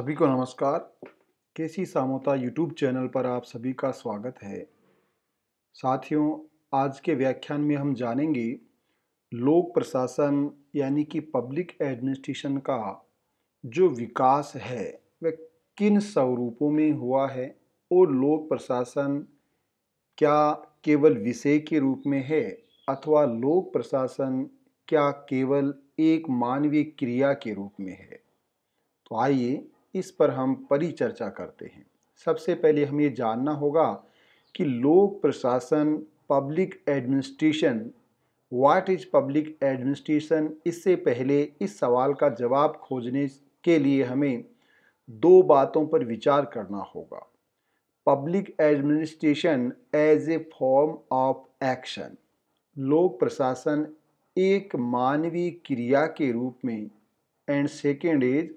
सभी को नमस्कार केसी सामोता यूट्यूब चैनल पर आप सभी का स्वागत है साथियों आज के व्याख्यान में हम जानेंगे लोक प्रशासन यानी कि पब्लिक एडमिनिस्ट्रेशन का जो विकास है वह किन स्वरूपों में हुआ है और लोक प्रशासन क्या केवल विषय के रूप में है अथवा लोक प्रशासन क्या केवल एक मानवीय क्रिया के रूप में है तो आइए इस पर हम परिचर्चा करते हैं सबसे पहले हमें जानना होगा कि लोक प्रशासन public administration what is public administration इससे पहले इस सवाल का जवाब खोजने के लिए हमें दो बातों पर विचार करना होगा public administration as a form of action लोक प्रशासन एक मानवीय क्रिया के रूप में and second is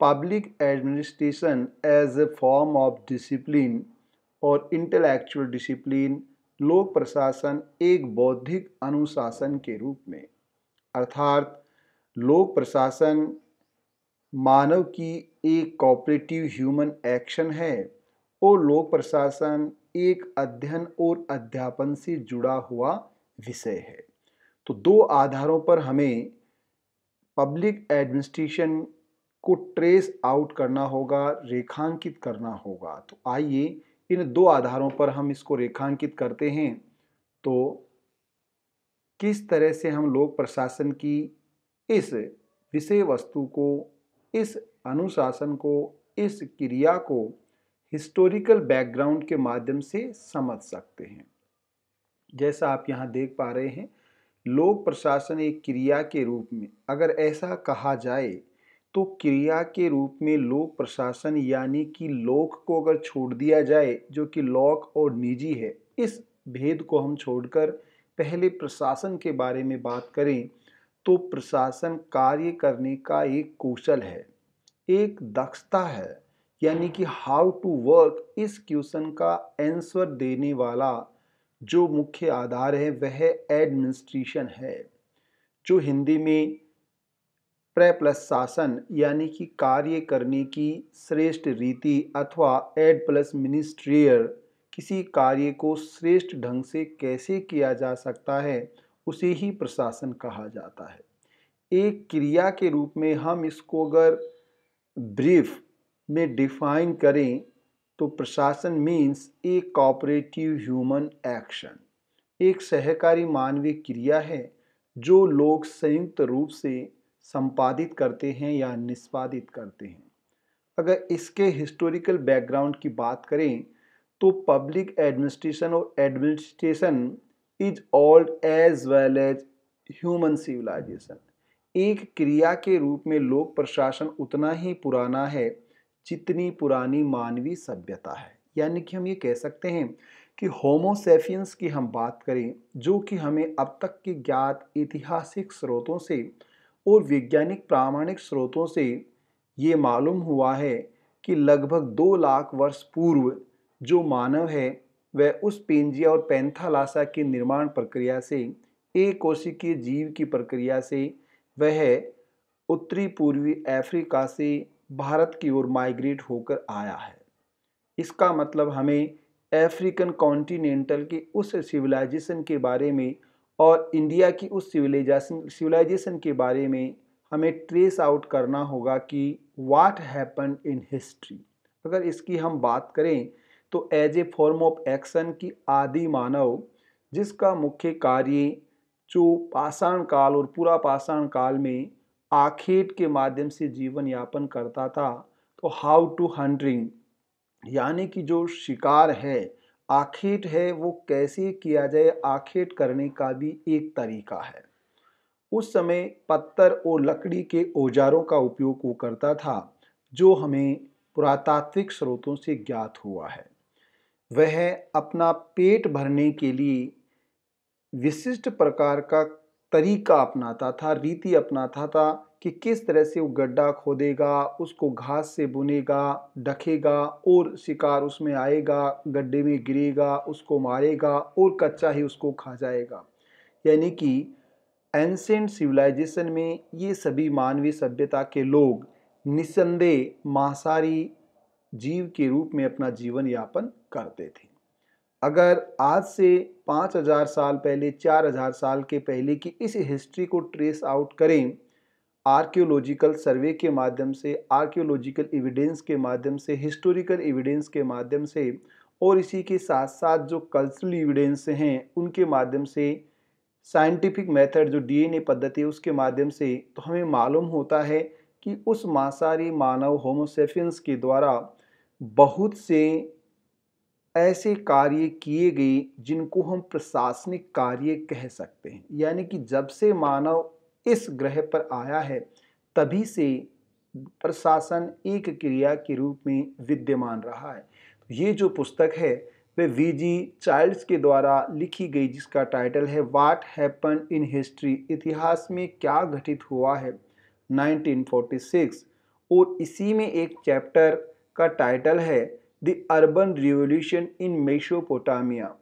public administration as a form of discipline और इंटेलेक्चुअल डिसिप्लिन लोक प्रशासन एक बौद्धिक अनुशासन के रूप में अर्थात लोक प्रशासन मानव की एक कॉपरेटिव ह्यूमन एक्शन है और लोक प्रशासन एक अध्ययन और अध्यापन से जुड़ा हुआ विषय है तो दो आधारों पर हमें पब्लिक एडमिनिस्ट्रेशन को ट्रेस आउट करना होगा रेखांकित करना होगा तो आइए इन दो आधारों पर हम इसको रेखांकित करते हैं तो किस तरह से हम लोग प्रशासन की इस विषय वस्तु को इस अनुशासन को इस क्रिया को हिस्टोरिकल बैकग्राउंड के माध्यम से समझ सकते हैं जैसा आप यहाँ देख पा रहे हैं लोक प्रशासन एक क्रिया के रूप में अगर ऐसा कहा जाए तो क्रिया के रूप में लोक प्रशासन यानी कि लोक को अगर छोड़ दिया जाए जो कि लोक और निजी है इस भेद को हम छोड़कर पहले प्रशासन के बारे में बात करें तो प्रशासन कार्य करने का एक कौशल है एक दक्षता है यानी कि हाउ टू वर्क इस क्वेश्चन का आंसर देने वाला जो मुख्य आधार है वह एडमिनिस्ट्रेशन है जो हिंदी में प्रय प्लस शासन यानी कि कार्य करने की श्रेष्ठ रीति अथवा एड प्लस मिनिस्ट्रियर किसी कार्य को श्रेष्ठ ढंग से कैसे किया जा सकता है उसे ही प्रशासन कहा जाता है एक क्रिया के रूप में हम इसको अगर ब्रीफ में डिफाइन करें तो प्रशासन means a cooperative human action एक सहकारी मानवीय क्रिया है जो लोग संयुक्त रूप से संपादित करते हैं या निष्पादित करते हैं अगर इसके हिस्टोरिकल बैकग्राउंड की बात करें तो पब्लिक एडमिनिस्ट्रेशन और administration is old as well as human civilization एक क्रिया के रूप में लोक प्रशासन उतना ही पुराना है जितनी पुरानी मानवीय सभ्यता है यानी कि हम ये कह सकते हैं कि होमोसेफियंस की हम बात करें जो कि हमें अब तक के ज्ञात ऐतिहासिक स्रोतों से और वैज्ञानिक प्रामाणिक स्रोतों से ये मालूम हुआ है कि लगभग दो लाख वर्ष पूर्व जो मानव है वह उस पेंजिया और पैंथालासा के निर्माण प्रक्रिया से एक कोशिकीय जीव की प्रक्रिया से वह उत्तरी पूर्वी अफ्रीका से भारत की ओर माइग्रेट होकर आया है इसका मतलब हमें अफ्रीकन कॉन्टिनेंटल के उस सिविलाइजेशन के बारे में और इंडिया की उस सिविलाइजेशन सिविलाइजेशन के बारे में हमें ट्रेस आउट करना होगा कि वाट हैपन इन हिस्ट्री अगर इसकी हम बात करें तो as a form of action की आदि मानव जिसका मुख्य कार्य जो पाषाण काल और पूरा पाषाण काल में आखेट के माध्यम से जीवन यापन करता था तो हाउ टू हंड्रिंग यानी कि जो शिकार है आखेट है वो कैसे किया जाए आखेट करने का भी एक तरीका है उस समय पत्थर और लकड़ी के औजारों का उपयोग वो करता था जो हमें पुरातात्विक स्रोतों से ज्ञात हुआ है वह अपना पेट भरने के लिए विशिष्ट प्रकार का तरीका अपनाता था रीति अपनाता था कि किस तरह से वो गड्ढा खोदेगा उसको घास से बुनेगा ढकेगा और शिकार उसमें आएगा गड्ढे में गिरेगा उसको मारेगा और कच्चा ही उसको खा जाएगा यानी कि एंसेंट सिविलाइजेशन में ये सभी मानवीय सभ्यता के लोग निसंदेह मांसाहारी जीव के रूप में अपना जीवन यापन करते थे अगर आज से पाँच हज़ार साल पहले चार हज़ार साल के पहले की इस हिस्ट्री को ट्रेस आउट करें आर्कियोलॉजिकल सर्वे के माध्यम से आर्कियोलॉजिकल एविडेंस के माध्यम से हिस्टोरिकल एविडेंस के माध्यम से और इसी के साथ साथ जो कल्चरल एविडेंस हैं उनके माध्यम से साइंटिफिक मेथड जो डीएनए पद्धति है उसके माध्यम से तो हमें मालूम होता है कि उस मांसाहारी मानव होमोसेफियंस के द्वारा बहुत से ऐसे कार्य किए गए जिनको हम प्रशासनिक कार्य कह सकते हैं यानी कि जब से मानव इस ग्रह पर आया है तभी से प्रशासन एक क्रिया के रूप में विद्यमान रहा है तो ये जो पुस्तक है वे वी जी चाइल्ड्स के द्वारा लिखी गई जिसका टाइटल है वाट हैपन इन हिस्ट्री इतिहास में क्या घटित हुआ है 1946 और इसी में एक चैप्टर का टाइटल है the urban revolution in Mesopotamia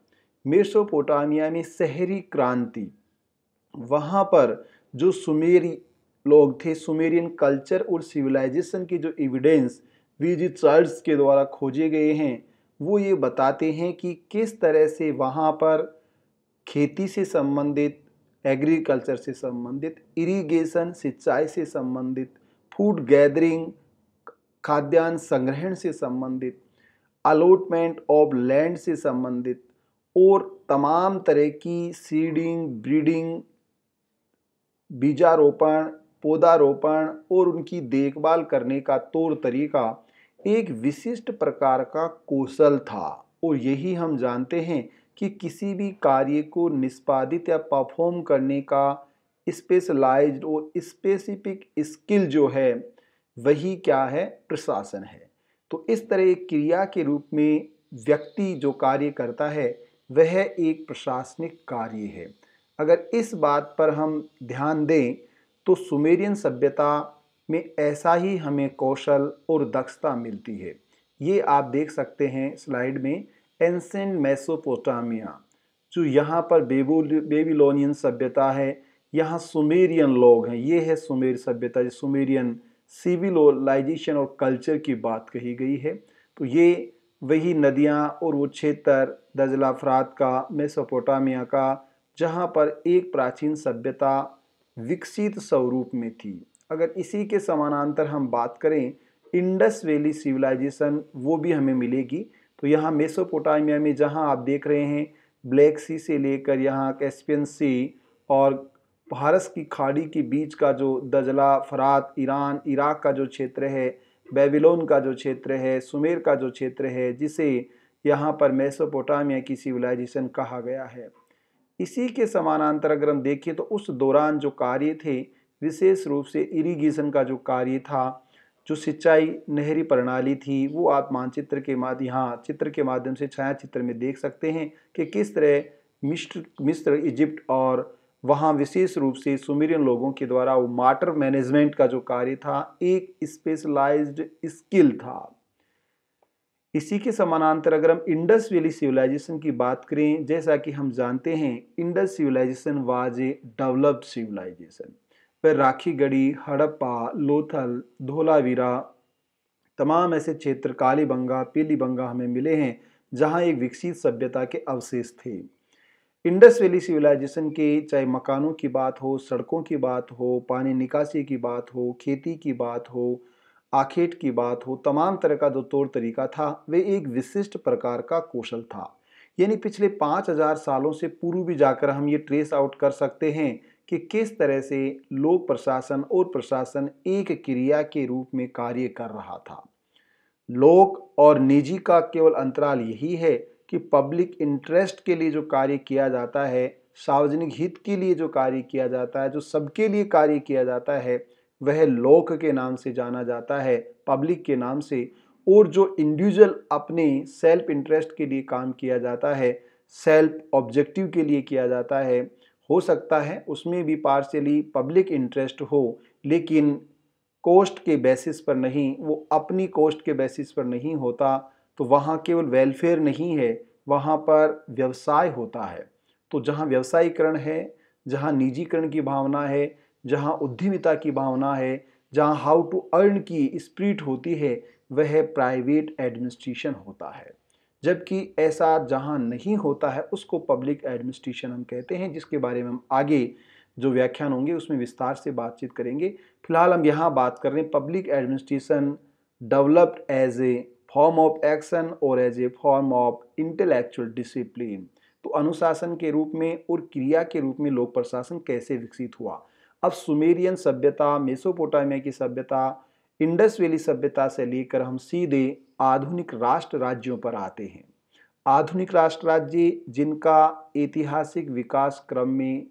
Mesopotamia में शहरी क्रांति वहाँ पर जो सुमेरी लोग थे सुमेरियन कल्चर और सिविलाइजेशन के जो एविडेंस वीजी चार्ल्स के द्वारा खोजे गए हैं वो ये बताते हैं कि किस तरह से वहाँ पर खेती से संबंधित एग्रीकल्चर से संबंधित इरिगेशन सिंचाई से संबंधित फूड गैदरिंग खाद्यान्न संग्रहण से संबंधित अलॉटमेंट ऑफ लैंड से संबंधित और तमाम तरह की सीडिंग ब्रीडिंग बीजारोपण पौधारोपण और उनकी देखभाल करने का तौर तरीका एक विशिष्ट प्रकार का कौशल था और यही हम जानते हैं कि किसी भी कार्य को निष्पादित या परफॉर्म करने का स्पेशलाइज्ड और स्पेसिफिक स्किल जो है वही क्या है प्रशासन है तो इस तरह एक क्रिया के रूप में व्यक्ति जो कार्य करता है वह एक प्रशासनिक कार्य है अगर इस बात पर हम ध्यान दें तो सुमेरियन सभ्यता में ऐसा ही हमें कौशल और दक्षता मिलती है ये आप देख सकते हैं स्लाइड में एंसेंट मेसोपोटामिया जो यहाँ पर बेबीलोनियन सभ्यता है यहाँ सुमेरियन लोग हैं ये है सुमेर सभ्यता जो सुमेरियन सिविलाइजेशन और कल्चर की बात कही गई है तो ये वही नदियाँ और वो क्षेत्र दजला अफराद का मेसोपोटामिया का जहाँ पर एक प्राचीन सभ्यता विकसित स्वरूप में थी अगर इसी के समानांतर हम बात करें इंडस वैली सिविलाइजेशन वो भी हमें मिलेगी तो यहाँ मेसोपोटामिया में जहाँ आप देख रहे हैं ब्लैक सी से लेकर यहाँ कैसपियन सी और फारस की खाड़ी के बीच का जो दजला फरात ईरान इराक का जो क्षेत्र है बेबीलोन का जो क्षेत्र है सुमेर का जो क्षेत्र है जिसे यहाँ पर मेसोपोटामिया की सिविलाइजेशन कहा गया है इसी के समानांतर अगर हम देखें तो उस दौरान जो कार्य थे विशेष रूप से इरिगेशन का जो कार्य था जो सिंचाई नहरी प्रणाली थी वो आप मानचित्र के माध्यम यहाँ चित्र के माध्यम से छाया चित्र में देख सकते हैं कि किस तरह मिस्र मिस्र इजिप्ट और वहाँ विशेष रूप से सुमेरियन लोगों के द्वारा वो माटर मैनेजमेंट का जो कार्य था एक स्पेशलाइज्ड स्किल था इसी के समानांतर अगर हम इंडस वैली सिविलाइजेशन की बात करें जैसा कि हम जानते हैं Indus civilization was a developed civilization पर राखी गढ़ी हड़प्पा लोथल धोलावीरा तमाम ऐसे क्षेत्र कालीबंगा पीलीबंगा हमें मिले हैं जहाँ एक विकसित सभ्यता के अवशेष थे इंडस वैली सिविलाइजेशन के चाहे मकानों की बात हो सड़कों की बात हो पानी निकासी की बात हो खेती की बात हो आखेट की बात हो तमाम तरह का जो तौर तरीका था वे एक विशिष्ट प्रकार का कौशल था यानी पिछले पाँच हजार सालों से पूर्व भी जाकर हम ये ट्रेस आउट कर सकते हैं कि किस तरह से लोक प्रशासन और प्रशासन एक क्रिया के रूप में कार्य कर रहा था लोक और निजी का केवल अंतराल यही है कि पब्लिक इंटरेस्ट के लिए जो कार्य किया जाता है सार्वजनिक हित के लिए जो कार्य किया जाता है जो सबके लिए कार्य किया जाता है वह लोक के नाम से जाना जाता है पब्लिक के नाम से और जो इंडिविजुअल अपने सेल्फ इंटरेस्ट के लिए काम किया जाता है सेल्फ ऑब्जेक्टिव के लिए किया जाता है हो सकता है उसमें भी पार्शली पब्लिक इंटरेस्ट हो लेकिन कोस्ट के बेसिस पर नहीं वो अपनी कोस्ट के बेसिस पर नहीं होता तो वहाँ केवल वेलफेयर नहीं है वहाँ पर व्यवसाय होता है तो जहाँ व्यवसायीकरण है जहाँ निजीकरण की भावना है जहाँ उद्यमिता की भावना है जहाँ हाउ टू अर्न की स्प्रिट होती है वह प्राइवेट एडमिनिस्ट्रेशन होता है जबकि ऐसा जहाँ नहीं होता है उसको पब्लिक एडमिनिस्ट्रेशन हम कहते हैं जिसके बारे में हम आगे जो व्याख्यान होंगे उसमें विस्तार से बातचीत करेंगे फिलहाल हम यहाँ बात कर रहे हैं public administration developed as a form of action और as a form of intellectual discipline तो अनुशासन के रूप में और क्रिया के रूप में लोक प्रशासन कैसे विकसित हुआ अब सुमेरियन सभ्यता मेसोपोटामिया की सभ्यता इंडस वैली सभ्यता से लेकर हम सीधे आधुनिक राष्ट्र राज्यों पर आते हैं आधुनिक राष्ट्र राज्य जिनका ऐतिहासिक विकास क्रम में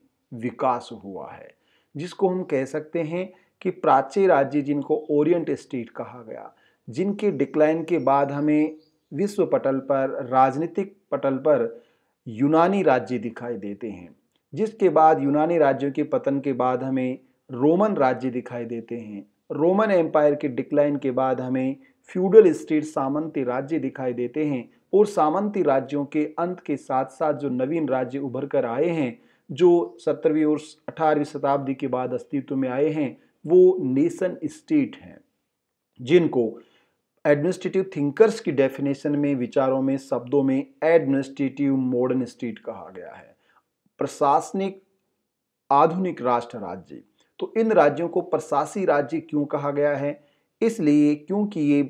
विकास हुआ है जिसको हम कह सकते हैं कि प्राची राज्य जिनको ओरिएंट स्टेट कहा गया जिनके डिक्लाइन के बाद हमें विश्व पटल पर राजनीतिक पटल पर यूनानी राज्य दिखाई देते हैं जिसके बाद यूनानी राज्यों के पतन के बाद हमें रोमन राज्य दिखाई देते हैं रोमन एम्पायर के डिक्लाइन के बाद हमें फ्यूडल स्टेट सामंती राज्य दिखाई देते हैं और सामंती राज्यों के अंत के साथ साथ जो नवीन राज्य उभर कर आए हैं जो सत्रहवीं और अठारहवीं शताब्दी के बाद अस्तित्व में आए हैं वो नेशन स्टेट हैं जिनको एडमिनिस्ट्रेटिव थिंकर्स की डेफिनेशन में विचारों में शब्दों में एडमिनिस्ट्रेटिव मॉडर्न स्टेट कहा गया है प्रशासनिक आधुनिक राष्ट्र राज्य तो इन राज्यों को प्रशासी राज्य क्यों कहा गया है इसलिए क्योंकि ये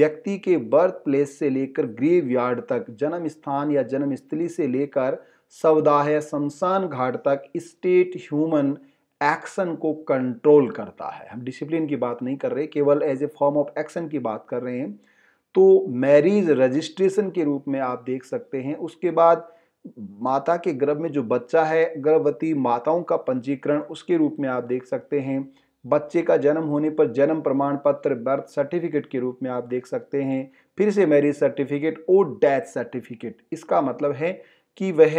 व्यक्ति के बर्थ प्लेस से लेकर ग्रेव यार्ड तक जन्म स्थान या जन्म स्थली से लेकर सवदाह शमशान घाट तक स्टेट ह्यूमन एक्शन को कंट्रोल करता है हम डिसिप्लिन की बात नहीं कर रहे केवल as a form of action की बात कर रहे हैं तो मैरिज रजिस्ट्रेशन के रूप में आप देख सकते हैं उसके बाद माता के गर्भ में जो बच्चा है गर्भवती माताओं का पंजीकरण उसके रूप में आप देख सकते हैं बच्चे का जन्म होने पर जन्म प्रमाण पत्र बर्थ सर्टिफिकेट के रूप में आप देख सकते हैं फिर से मैरिज सर्टिफिकेट और डेथ सर्टिफिकेट इसका मतलब है कि वह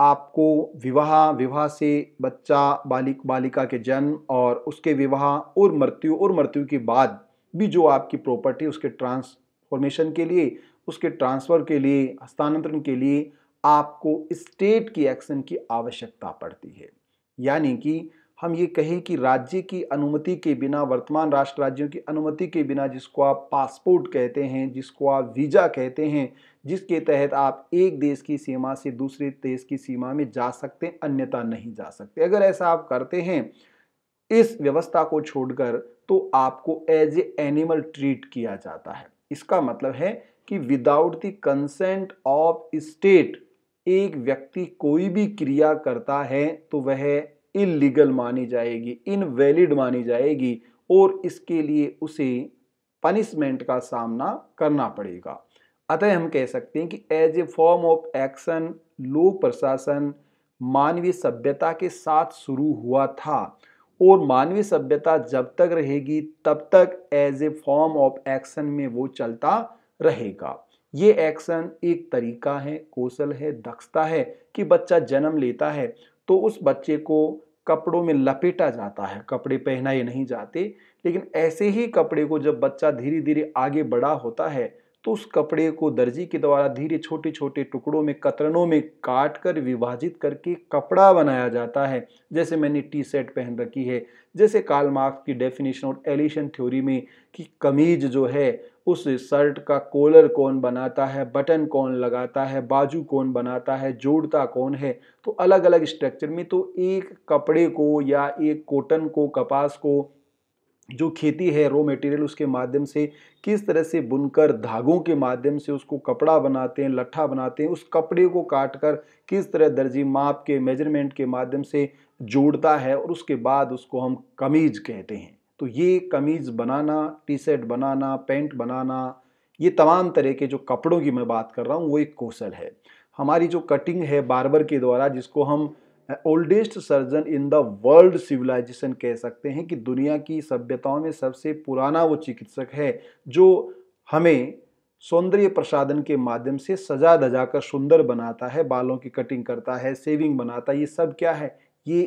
आपको विवाह विवाह से बच्चा बालिक बालिका के जन्म और उसके विवाह और मृत्यु और मृत्यु के बाद भी जो आपकी प्रॉपर्टी उसके ट्रांसफॉर्मेशन के लिए उसके ट्रांसफ़र के लिए हस्तांतरण के लिए आपको स्टेट की एक्शन की आवश्यकता पड़ती है यानी कि हम ये कहें कि राज्य की अनुमति के बिना वर्तमान राष्ट्र राज्यों की अनुमति के बिना जिसको आप पासपोर्ट कहते हैं जिसको आप वीज़ा कहते हैं जिसके तहत आप एक देश की सीमा से दूसरे देश की सीमा में जा सकते हैं अन्यथा नहीं जा सकते अगर ऐसा आप करते हैं इस व्यवस्था को छोड़कर तो आपको एज ए एनिमल ट्रीट किया जाता है इसका मतलब है कि without the consent of state एक व्यक्ति कोई भी क्रिया करता है तो वह इलीगल मानी जाएगी इनवैलिड मानी जाएगी और इसके लिए उसे पनिशमेंट का सामना करना पड़ेगा अतः हम कह सकते हैं कि as a form of action लोक प्रशासन मानवीय सभ्यता के साथ शुरू हुआ था और मानवीय सभ्यता जब तक रहेगी तब तक as a form of action में वो चलता रहेगा ये एक्शन एक तरीका है कौशल है दक्षता है कि बच्चा जन्म लेता है तो उस बच्चे को कपड़ों में लपेटा जाता है कपड़े पहनाए नहीं जाते लेकिन ऐसे ही कपड़े को जब बच्चा धीरे धीरे आगे बढ़ा होता है तो उस कपड़े को दर्जी के द्वारा धीरे छोटे छोटे टुकड़ों में कतरनों में काट कर विभाजित करके कपड़ा बनाया जाता है जैसे मैंने टी शर्ट पहन रखी है जैसे कार्ल मार्क्स की डेफिनेशन और एलिशन थ्योरी में कि कमीज जो है उस शर्ट का कॉलर कौन बनाता है बटन कौन लगाता है बाजू कौन बनाता है जोड़ता कौन है तो अलग अलग स्ट्रक्चर में तो एक कपड़े को या एक कॉटन को कपास को जो खेती है रॉ मटेरियल उसके माध्यम से किस तरह से बुनकर धागों के माध्यम से उसको कपड़ा बनाते हैं लट्ठा बनाते हैं उस कपड़े को काट कर किस तरह दर्जी माप के मेजरमेंट के माध्यम से जोड़ता है और उसके बाद उसको हम कमीज कहते हैं तो ये कमीज़ बनाना टी शर्ट बनाना पेंट बनाना ये तमाम तरह के जो कपड़ों की मैं बात कर रहा हूँ वो एक कौशल है हमारी जो कटिंग है बारबर के द्वारा जिसको हम oldest surgeon in the world civilization कह सकते हैं कि दुनिया की सभ्यताओं में सबसे पुराना वो चिकित्सक है जो हमें सौंदर्य प्रसादन के माध्यम से सजा धजा कर सुंदर बनाता है बालों की कटिंग करता है सेविंग बनाता है ये सब क्या है ये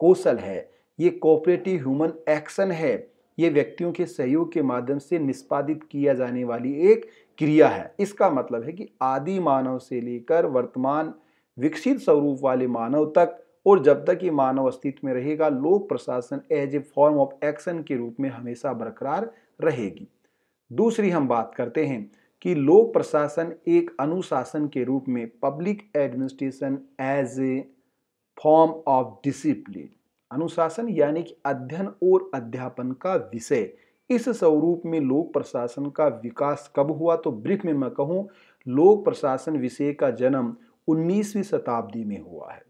कौशल है ये कोऑपरेटिव ह्यूमन एक्शन है ये व्यक्तियों के सहयोग के माध्यम से निष्पादित किया जाने वाली एक क्रिया है इसका मतलब है कि आदि मानव से लेकर वर्तमान विकसित स्वरूप वाले मानव तक और जब तक ये मानव अस्तित्व में रहेगा लोक प्रशासन as a form of action के रूप में हमेशा बरकरार रहेगी दूसरी हम बात करते हैं कि लोक प्रशासन एक अनुशासन के रूप में public administration as a form of discipline अनुशासन यानी कि अध्ययन और अध्यापन का विषय इस स्वरूप में लोक प्रशासन का विकास कब हुआ तो ब्रिफ में मैं कहूँ लोक प्रशासन विषय का जन्म 19वीं शताब्दी में हुआ है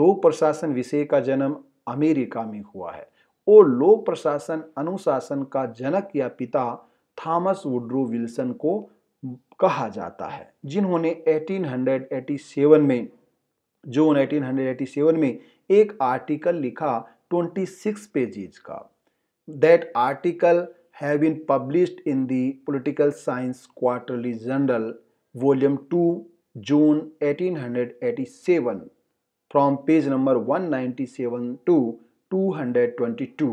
लोक प्रशासन विषय का जन्म अमेरिका में हुआ है और लोक प्रशासन अनुशासन का जनक या पिता थॉमस वुड्रो विल्सन को कहा जाता है जिन्होंने 1887 में जून 1887 में एक आर्टिकल लिखा 26 पेजेज का that article have been published in the political science quarterly journal volume two June 1887 from page number 197 to 222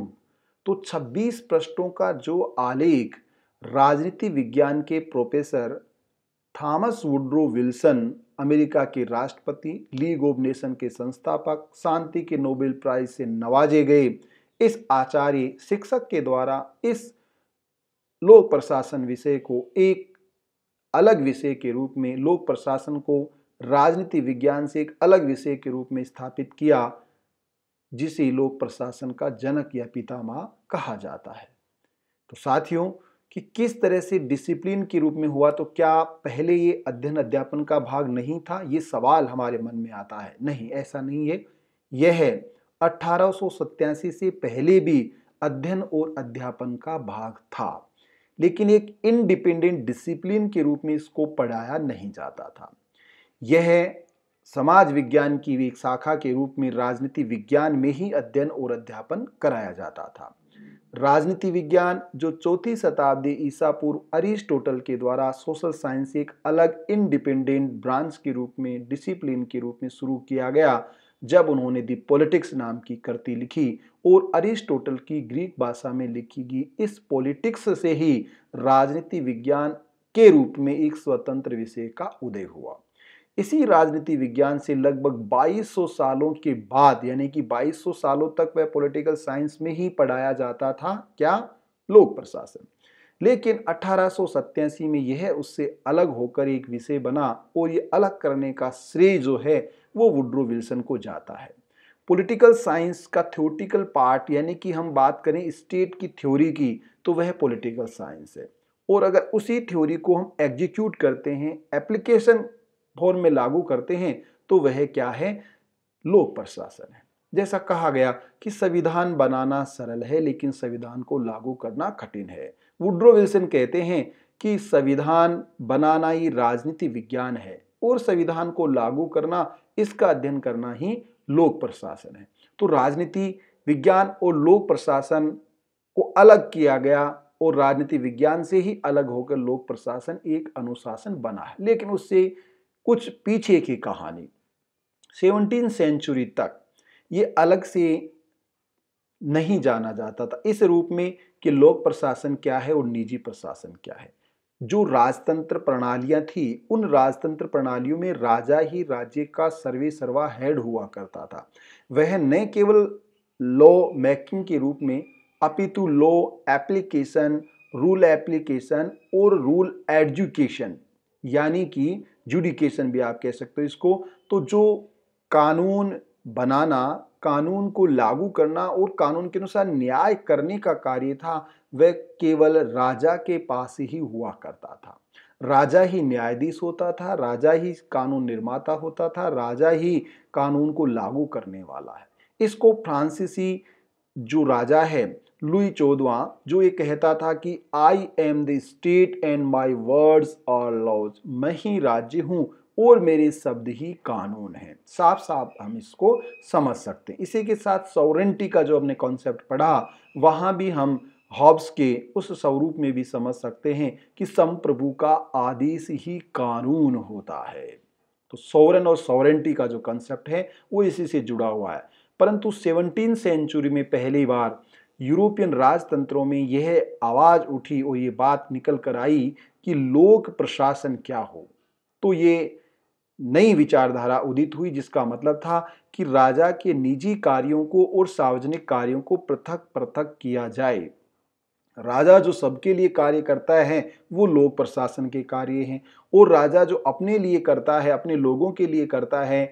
तो 26 पृष्ठों का जो आलेख राजनीति विज्ञान के professor Thomas Woodrow Wilson America के राष्ट्रपति लीग ऑफ नेशन के संस्थापक शांति के नोबेल प्राइज से नवाजे गए इस आचार्य शिक्षक के द्वारा इस लोक प्रशासन विषय को एक अलग विषय के रूप में लोक प्रशासन को राजनीति विज्ञान से एक अलग विषय के रूप में स्थापित किया जिसे लोक प्रशासन का जनक या पितामह कहा जाता है तो साथियों कि किस तरह से डिसिप्लिन के रूप में हुआ तो क्या पहले ये अध्ययन अध्यापन का भाग नहीं था ये सवाल हमारे मन में आता है नहीं ऐसा नहीं है यह अठारह से पहले भी अध्ययन और अध्यापन का भाग था लेकिन एक इनडिपेंडेंट डिसिप्लिन के रूप में इसको पढ़ाया नहीं जाता था यह समाज विज्ञान की एक शाखा के रूप में राजनीति विज्ञान में ही अध्ययन और अध्यापन कराया जाता था राजनीति विज्ञान जो चौथी शताब्दी ईसा पूर्व अरिस्टोटल के द्वारा सोशल साइंस एक अलग इंडिपेंडेंट ब्रांच के रूप में डिसिप्लिन के रूप में शुरू किया गया जब उन्होंने दी पॉलिटिक्स नाम की कृति लिखी और अरिस्टोटल की ग्रीक भाषा में लिखी गई इस पॉलिटिक्स से ही राजनीति विज्ञान के रूप में एक स्वतंत्र विषय का उदय हुआ इसी राजनीति विज्ञान से लगभग 2200 सालों के बाद यानी कि 2200 सालों तक वह पॉलिटिकल साइंस में ही पढ़ाया जाता था क्या लोक प्रशासन लेकिन अठारह में यह उससे अलग होकर एक विषय बना और ये अलग करने का श्रेय जो है वो वुड्रो विल्सन को जाता है पॉलिटिकल साइंस का थ्योरेटिकल पार्ट यानी कि हम बात करें स्टेट की थ्योरी की तो वह पॉलिटिकल साइंस है और अगर उसी थ्योरी को हम एग्जीक्यूट करते हैं एप्लीकेशन भवन में लागू करते हैं तो वह क्या है लोक प्रशासन है जैसा कहा गया कि संविधान बनाना सरल है लेकिन संविधान को लागू करना कठिन है वुड्रो विल्सन कहते हैं कि संविधान बनाना ही राजनीति विज्ञान है और संविधान को लागू करना इसका अध्ययन करना ही लोक प्रशासन है तो राजनीति विज्ञान और लोक प्रशासन को अलग किया गया और राजनीति विज्ञान से ही अलग होकर लोक प्रशासन एक अनुशासन बना है लेकिन उससे कुछ पीछे की कहानी सेवनटीन सेंचुरी तक ये अलग से नहीं जाना जाता था इस रूप में कि लोक प्रशासन क्या है और निजी प्रशासन क्या है जो राजतंत्र प्रणालियां थी उन राजतंत्र प्रणालियों में राजा ही राज्य का सर्वे सर्वा हेड हुआ करता था वह न केवल लॉ मेकिंग के रूप में अपितु लॉ एप्लीकेशन रूल एप्लीकेशन और रूल एजुकेशन यानी कि जुडिकेशन भी आप कह सकते हो इसको तो जो कानून बनाना कानून को लागू करना और कानून के अनुसार न्याय करने का कार्य था वह केवल राजा के पास ही हुआ करता था राजा ही न्यायाधीश होता था राजा ही कानून निर्माता होता था राजा ही कानून को लागू करने वाला है इसको फ्रांसीसी जो राजा है लुई चौदवा जो ये कहता था कि I am the state and my words और लॉज मैं ही राज्य हूँ और मेरे शब्द ही कानून हैं साफ साफ हम इसको समझ सकते हैं इसी के साथ सॉवरेंटी का जो हमने कॉन्सेप्ट पढ़ा वहाँ भी हम हॉब्स के उस स्वरूप में भी समझ सकते हैं कि संप्रभु का आदेश ही कानून होता है तो सोवरन और सॉवरेंटी का जो कंसेप्ट है वो इसी से जुड़ा हुआ है परंतु सेवनटीन सेंचुरी में पहली बार यूरोपियन राजतंत्रों में यह आवाज़ उठी और ये बात निकल कर आई कि लोक प्रशासन क्या हो तो ये नई विचारधारा उदित हुई जिसका मतलब था कि राजा के निजी कार्यों को और सार्वजनिक कार्यों को पृथक पृथक किया जाए राजा जो सबके लिए कार्य करता है वो लोक प्रशासन के कार्य हैं और राजा जो अपने लिए करता है अपने लोगों के लिए करता है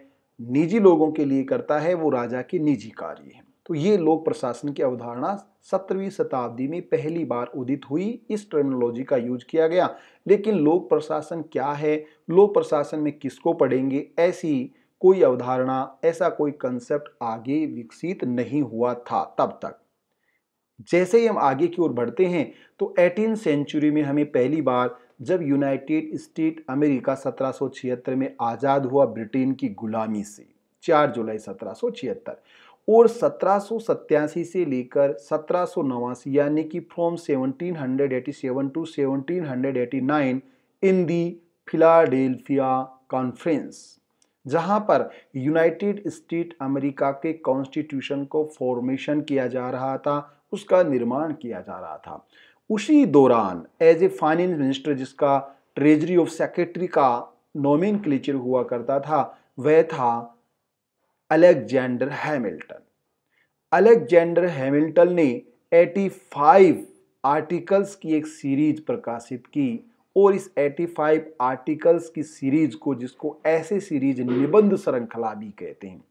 निजी लोगों के लिए करता है वो राजा के निजी कार्य हैं तो ये लोक प्रशासन की अवधारणा सत्रहवीं शताब्दी में पहली बार उदित हुई इस टर्मिनोलॉजी का यूज किया गया लेकिन लोक प्रशासन क्या है लोक प्रशासन में किसको पढ़ेंगे ऐसी कोई अवधारणा ऐसा कोई कंसेप्ट आगे विकसित नहीं हुआ था तब तक जैसे ही हम आगे की ओर बढ़ते हैं तो एटीन सेंचुरी में हमें पहली बार जब यूनाइटेड स्टेट अमेरिका सत्रह में आज़ाद हुआ ब्रिटेन की गुलामी से 4 जुलाई सत्रह और सत्रह से लेकर सत्रह यानी कि from 1787 to 1789 in the Philadelphia conference जहां पर यूनाइटेड स्टेट अमेरिका के कॉन्स्टिट्यूशन को फॉर्मेशन किया जा रहा था उसका निर्माण किया जा रहा था उसी दौरान एज ए फाइनेंस मिनिस्टर जिसका ट्रेजरी ऑफ सेक्रेटरी का नोमिन हुआ करता था वह था अलेक्जेंडर हैमिल्टन अलेक्जेंडर हैमिल्टन ने 85 आर्टिकल्स की एक सीरीज प्रकाशित की और इस 85 आर्टिकल्स की सीरीज को जिसको ऐसे सीरीज निबंध श्रृंखला भी कहते हैं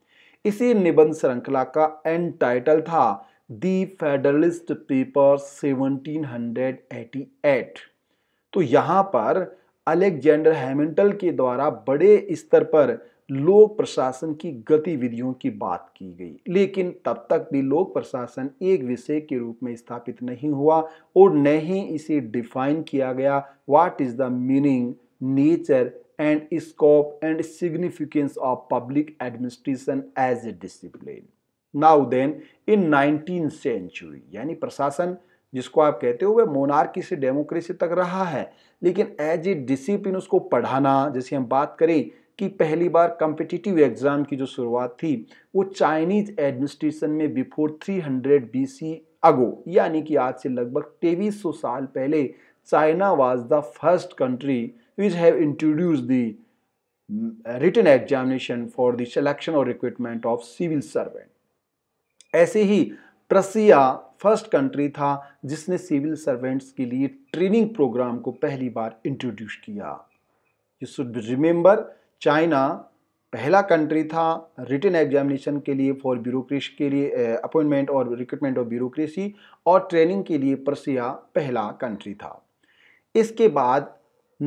इसी निबंध श्रृंखला का एंड टाइटल था दी फेडरलिस्ट पेपर 1788 तो यहाँ पर अलेक्जेंडर हैमिल्टन के द्वारा बड़े स्तर पर लोक प्रशासन की गतिविधियों की बात की गई लेकिन तब तक भी लोक प्रशासन एक विषय के रूप में स्थापित नहीं हुआ और न ही इसे डिफाइन किया गया what is the meaning nature and scope and significance of public administration as a discipline now then in nineteen century यानी प्रशासन जिसको आप कहते हो वह मोनार्की से डेमोक्रेसी तक रहा है लेकिन एज ए डिसिप्लिन उसको पढ़ाना जैसे हम बात करें कि पहली बार कम्पिटिटिव एग्ज़ाम की जो शुरुआत थी वो चाइनीज़ एडमिनिस्ट्रेशन में before 300 hundred B C ago यानी कि आज से लगभग तेईस सौ साल पहले China was the first country which have introduce the written examination for the selection और रिक्रूटमेंट ऑफ सिविल सर्वेंट ऐसे ही प्रसिया फर्स्ट कंट्री था जिसने सिविल सर्वेंट्स के लिए ट्रेनिंग प्रोग्राम को पहली बार इंट्रोड्यूस किया यू शुड रिमेंबर चाइना पहला कंट्री था रिटर्न एग्जामिनेशन के लिए फॉर ब्यूरोक्रेसी के लिए अपॉइंटमेंट और रिक्रूटमेंट ऑफ ब्यूरोक्रेसी और ट्रेनिंग के लिए प्रसिया पहला कंट्री था इसके बाद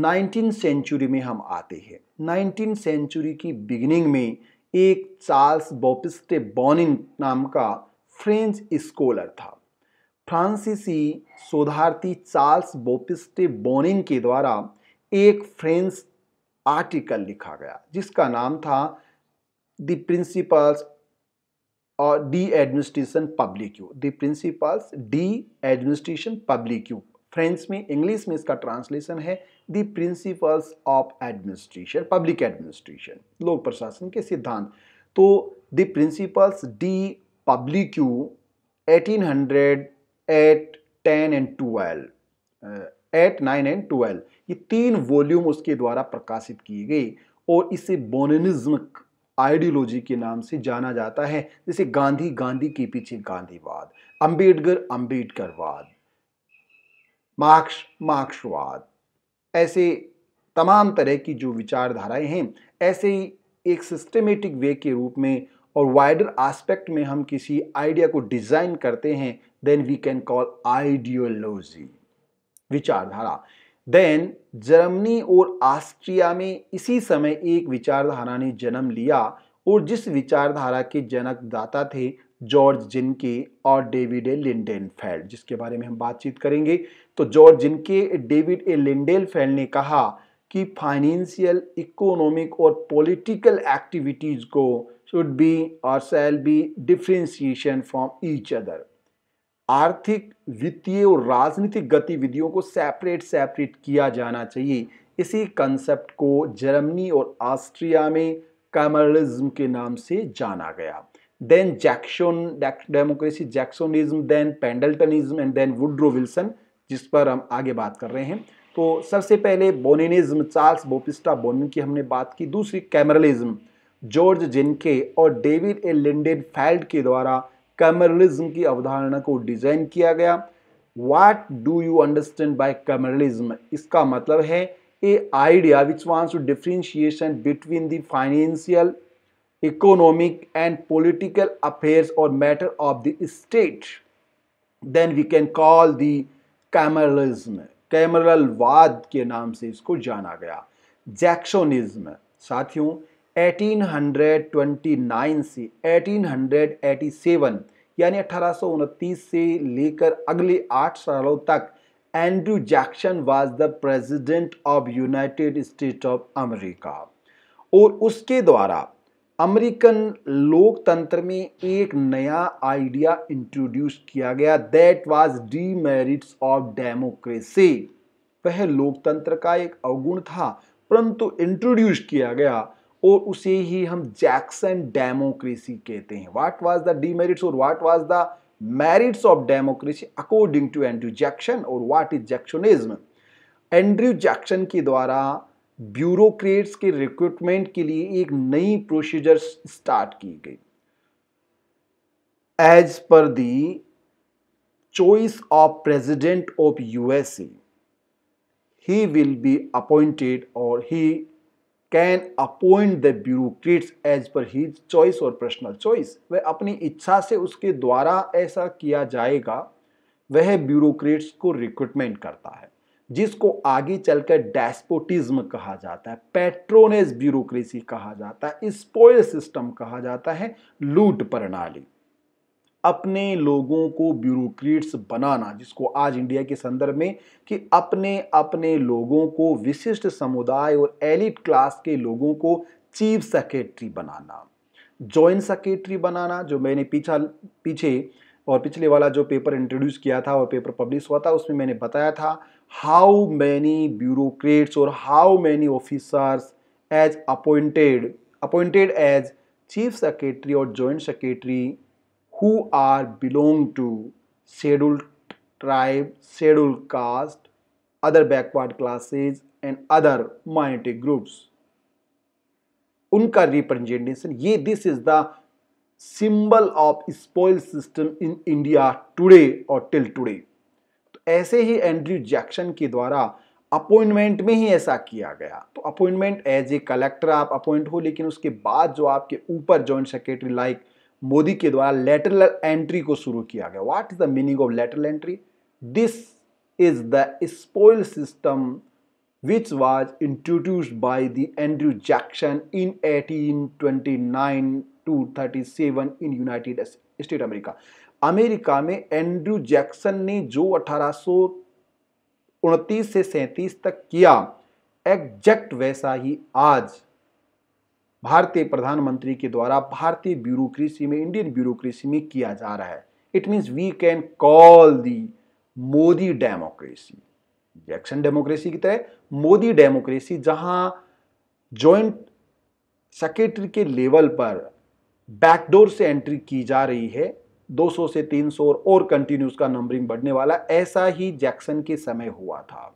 नाइनटीन सेंचुरी में हम आते हैं नाइनटीन सेंचुरी की बिगिनिंग में एक चार्ल्स बॉपिस्टे बॉनिंग नाम का फ्रेंच स्कॉलर था फ्रांसीसी शोधार्थी चार्ल्स बोपिस्टे बॉनिंग के द्वारा एक फ्रेंच आर्टिकल लिखा गया जिसका नाम था द प्रिंसिपल्स और डी एडमिनिस्ट्रेशन पब्लिक यू द प्रिंसिपल्स डी एडमिनिस्ट्रेशन पब्लिक यू फ्रेंच में इंग्लिश में इसका ट्रांसलेशन है the principles of administration public administration लोक प्रशासन के सिद्धांत तो द प्रिंसिपल्स डी पब्लिक यू eighteen hundred eight ten and twelve eight nine and twelve ये तीन वॉल्यूम उसके द्वारा प्रकाशित किए गए और इसे बोनिज्म आइडियोलॉजी के नाम से जाना जाता है जैसे गांधी गांधी के पीछे गांधीवाद अंबेडकर अंबेडकरवाद मार्क्स मार्क्सवाद ऐसे तमाम तरह की जो विचारधाराएं हैं ऐसे ही एक सिस्टमेटिक वे के रूप में और वाइडर एस्पेक्ट में हम किसी आइडिया को डिज़ाइन करते हैं then we can call ideology विचारधारा देन जर्मनी और ऑस्ट्रिया में इसी समय एक विचारधारा ने जन्म लिया और जिस विचारधारा के जनकदाता थे जॉर्ज जिनके और डेविड ए लिंडेनफेल्ड जिसके बारे में हम बातचीत करेंगे तो जॉर्ज जिनके डेविड ए फेल्ड ने कहा कि फाइनेंशियल इकोनॉमिक और पॉलिटिकल एक्टिविटीज़ को शुड बी और सेल be differentiation from each other आर्थिक वित्तीय और राजनीतिक गतिविधियों को सेपरेट सेपरेट किया जाना चाहिए इसी कंसेप्ट को जर्मनी और ऑस्ट्रिया में कैमरलिज्म के नाम से जाना गया then Jackson democracy Jacksonism then Pendletonism and then Woodrow Wilson जिस पर हम आगे बात कर रहे हैं तो सबसे पहले बोनिनिज्म चार्ल्स बोपिस्टा बोनिन की हमने बात की दूसरी कैमरलिज्म जॉर्ज जिनके और डेविड ए लिंडेन फैल्ड के द्वारा कैमरलिज्म की अवधारणा को डिजाइन किया गया what do you understand by cameralism इसका मतलब है a idea which wants to differentiation between the financial economic and political affair और matter of the state then we can call the cameralism कैमरलवाद के नाम से इसको जाना गया जैक्शोनिज्म साथियों 1829 से 1887 यानी अठारह से लेकर अगले आठ सालों तक Andrew Jackson was the president of United State of America और उसके द्वारा अमेरिकन लोकतंत्र में एक नया आइडिया इंट्रोड्यूस किया गया that was the merits of democracy वह लोकतंत्र का एक अवगुण था परंतु इंट्रोड्यूस किया गया और उसे ही हम जैक्सन डेमोक्रेसी कहते हैं वाट वाज द डीमेरिट्स और what was the merits of democracy according to Andrew Jackson और what is Jacksonism. Andrew Jackson के द्वारा ब्यूरोक्रेट्स के रिक्रूटमेंट के लिए एक नई प्रोसीजर स्टार्ट की गई as per the choice of president of USA he will be appointed और he can appoint the bureaucrats as per his choice और पर्सनल चॉइस वह अपनी इच्छा से उसके द्वारा ऐसा किया जाएगा वह ब्यूरोक्रेट्स को रिक्रूटमेंट करता है जिसको आगे चलकर डेस्पोटिज्म कहा जाता है पेट्रोनेस ब्यूरोक्रेसी कहा जाता है स्पॉयल सिस्टम कहा जाता है लूट प्रणाली अपने लोगों को ब्यूरोक्रेट्स बनाना जिसको आज इंडिया के संदर्भ में कि अपने अपने लोगों को विशिष्ट समुदाय और एलिट क्लास के लोगों को चीफ सेक्रेटरी बनाना जॉइंट सेक्रेटरी बनाना जो मैंने पीछा पीछे और पिछले वाला जो पेपर इंट्रोड्यूस किया था और पेपर पब्लिश हुआ था उसमें मैंने बताया था हाउ मैनी ब्यूरोक्रेट्स और how many officers as appointed appointed as chief secretary और joint secretary who are belong to scheduled tribe, scheduled caste, other backward classes and other minority groups. उनका representation ये this is the symbol of spoil system in India today और till today तो ऐसे ही Andrew Jackson के द्वारा appointment में ही ऐसा किया गया तो अपॉइंटमेंट एज ए कलेक्टर आप अपॉइंट हो लेकिन उसके बाद जो आपके ऊपर जॉइंट सेक्रेटरी लाइक मोदी के द्वारा लेटरल एंट्री को शुरू किया गया what is the meaning of lateral entry this is the spoil system introduced by the Andrew the in eighteen twenty 1829 to 37 seven in United State America में Andrew Jackson ने जो अठारह से सैंतीस तक किया एग्जैक्ट वैसा ही आज भारतीय प्रधानमंत्री के द्वारा भारतीय ब्यूरोक्रेसी में इंडियन ब्यूरोक्रेसी में किया जा रहा है it means we can call the Modi democracy Jackson democracy की तरह मोदी डेमोक्रेसी जहां जॉइंट सेक्रेटरी के लेवल पर बैकडोर से एंट्री की जा रही है 200 से 300 और, और कंटिन्यू उसका नंबरिंग बढ़ने वाला ऐसा ही जैक्सन के समय हुआ था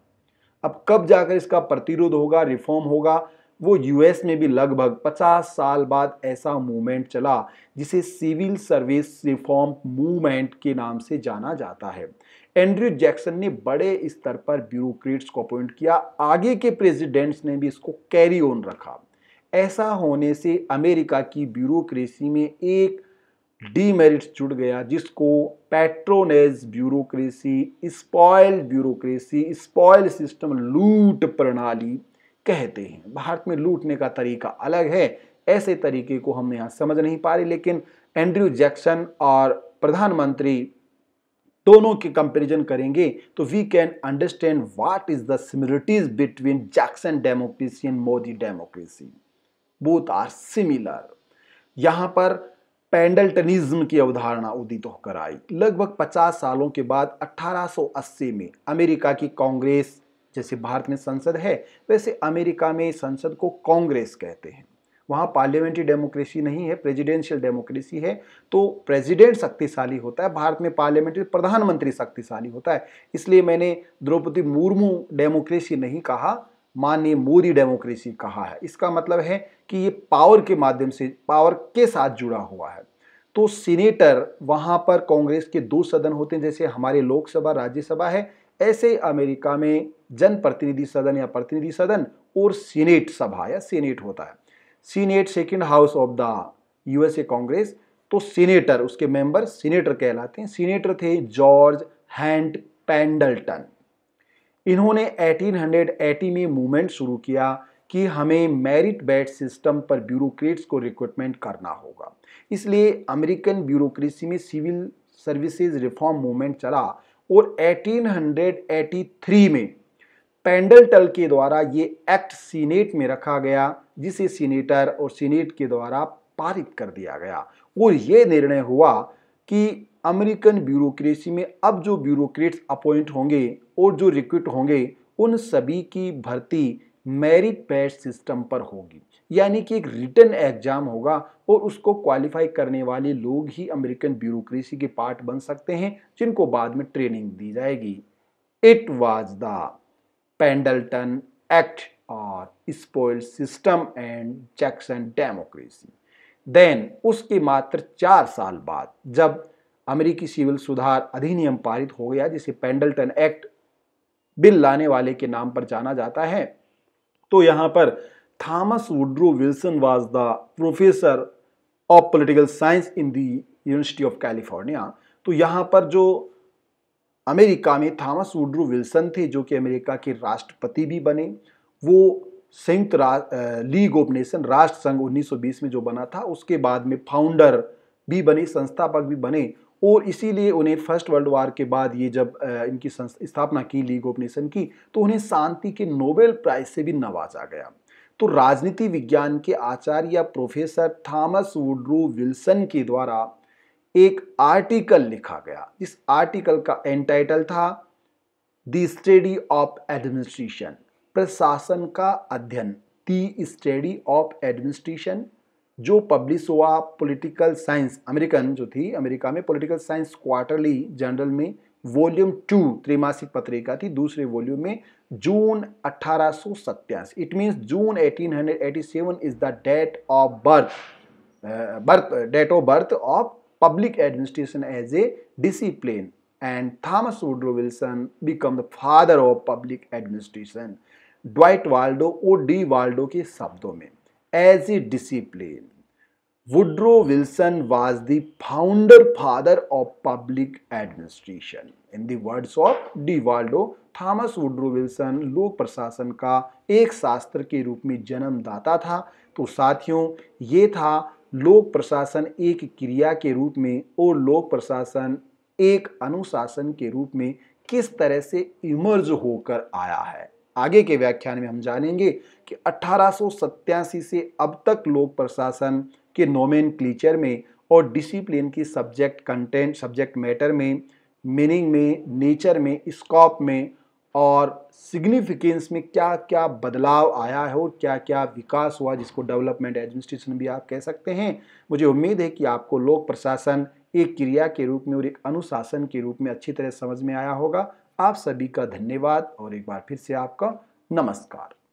अब कब जाकर इसका प्रतिरोध होगा रिफॉर्म होगा वो यूएस में भी लगभग 50 साल बाद ऐसा मूवमेंट चला जिसे सिविल सर्विस रिफॉर्म मूवमेंट के नाम से जाना जाता है एंड्रयू जैक्सन ने बड़े स्तर पर ब्यूरोक्रेट्स को अपॉइंट किया आगे के प्रेसिडेंट्स ने भी इसको कैरी ऑन रखा ऐसा होने से अमेरिका की ब्यूरोक्रेसी में एक डीमेरिट्स जुड़ गया जिसको patronage bureaucracy spoil bureaucracy spoil system लूट प्रणाली कहते हैं भारत में लूटने का तरीका अलग है ऐसे तरीके को हम यहाँ समझ नहीं पा रहे लेकिन एंड्रयू जैक्सन और प्रधानमंत्री दोनों की कंपैरिजन करेंगे तो we can understand what is the similarities between Jackson democracy and Modi democracy both are similar यहाँ पर पेंडल्टनिज्म की अवधारणा उदित होकर आई लगभग 50 सालों के बाद 1880 में अमेरिका की कांग्रेस जैसे भारत में संसद है वैसे अमेरिका में संसद को कांग्रेस कहते हैं वहाँ पार्लियामेंट्री डेमोक्रेसी नहीं है प्रेसिडेंशियल डेमोक्रेसी है तो प्रेसिडेंट शक्तिशाली होता है भारत में पार्लियामेंट्री प्रधानमंत्री शक्तिशाली होता है इसलिए मैंने द्रौपदी मुर्मू डेमोक्रेसी नहीं कहा माननीय मोदी डेमोक्रेसी कहा है इसका मतलब है कि ये पावर के माध्यम से पावर के साथ जुड़ा हुआ है तो सीनेटर वहाँ पर कांग्रेस के दो सदन होते हैं जैसे हमारे लोकसभा राज्यसभा है ऐसे अमेरिका में जनप्रतिनिधि सदन या प्रतिनिधि सदन और सीनेट सभा या सीनेट होता है senate second house of the USA Congress तो सीनेटर उसके मेंबर सीनेटर कहलाते हैं सीनेटर थे जॉर्ज हैंड पैंडल्टन इन्होंने 1880 में मूवमेंट शुरू किया कि हमें मेरिट बैट सिस्टम पर ब्यूरोक्रेट्स को रिक्रूटमेंट करना होगा इसलिए अमेरिकन ब्यूरोक्रेसी में सिविल सर्विसेज रिफॉर्म मूवमेंट चला और 1883 में पेंडलटल के द्वारा ये एक्ट सीनेट में रखा गया जिसे सीनेटर और सीनेट के द्वारा पारित कर दिया गया और ये निर्णय हुआ कि अमेरिकन ब्यूरोक्रेसी में अब जो ब्यूरोक्रेट्स अपॉइंट होंगे और जो रिक्विट होंगे उन सभी की भर्ती मेरिट बेस्ड सिस्टम पर होगी यानी कि एक रिटर्न एग्जाम होगा और उसको क्वालिफाई करने वाले लोग ही अमेरिकन ब्यूरोक्रेसी के पार्ट बन सकते हैं जिनको बाद में ट्रेनिंग दी जाएगी it was the Pendleton Act और spoil system and Jackson democracy then उसके मात्र चार साल बाद जब अमेरिकी सिविल सुधार अधिनियम पारित हो गया जिसे पेंडल्टन एक्ट बिल लाने वाले के नाम पर जाना जाता है तो यहाँ पर Thomas Woodrow Wilson was the professor of political science in the University of California. तो यहाँ पर जो अमेरिका में थॉमस वुड्रो विल्सन थे जो कि अमेरिका के राष्ट्रपति भी बने वो संयुक्त लीग ऑफ नेशन राष्ट्र संघ 1920 में जो बना था उसके बाद में फाउंडर भी बने संस्थापक भी बने और इसीलिए उन्हें फर्स्ट वर्ल्ड वार के बाद ये जब इनकी स्थापना की लीग ऑफ नेशन की तो उन्हें शांति के नोबेल प्राइज से भी नवाजा गया तो राजनीति विज्ञान के आचार्य प्रोफेसर थॉमस वुड्रू विल्सन के द्वारा एक आर्टिकल लिखा गया इस आर्टिकल का एंटाइटल था दी स्टडी ऑफ एडमिनिस्ट्रेशन प्रशासन का अध्ययन दी स्टडी ऑफ एडमिनिस्ट्रेशन जो पब्लिश हुआ पॉलिटिकल साइंस अमेरिकन जो थी अमेरिका में पॉलिटिकल साइंस क्वार्टरली जनरल में वॉल्यूम टू त्रिमासिक पत्रिका थी दूसरे वॉल्यूम में जून अट्ठारह it means June 1887 is the date of birth birth date of birth of public administration as a discipline and Thomas Woodrow Wilson become the father of public administration Dwight Waldo O D Waldo के शब्दों में as a discipline Woodrow Wilson was the founder father of public administration in the of D D. Waldo, Thomas Woodrow Wilson लोक प्रशासन का एक शास्त्र के रूप में जन्मदाता था तो साथियों ये था लोक प्रशासन एक क्रिया के रूप में और लोक प्रशासन एक अनुशासन के रूप में किस तरह से इमर्ज होकर आया है आगे के व्याख्यान में हम जानेंगे कि अठारह से अब तक लोक प्रशासन के नोमेन क्लीचर में और डिसिप्लिन की सब्जेक्ट कंटेंट सब्जेक्ट मैटर में मीनिंग में नेचर में स्कॉप में और सिग्निफिकेंस में क्या क्या बदलाव आया है और क्या क्या विकास हुआ जिसको डेवलपमेंट एडमिनिस्ट्रेशन भी आप कह सकते हैं मुझे उम्मीद है कि आपको लोक प्रशासन एक क्रिया के रूप में और एक अनुशासन के रूप में अच्छी तरह समझ में आया होगा आप सभी का धन्यवाद और एक बार फिर से आपका नमस्कार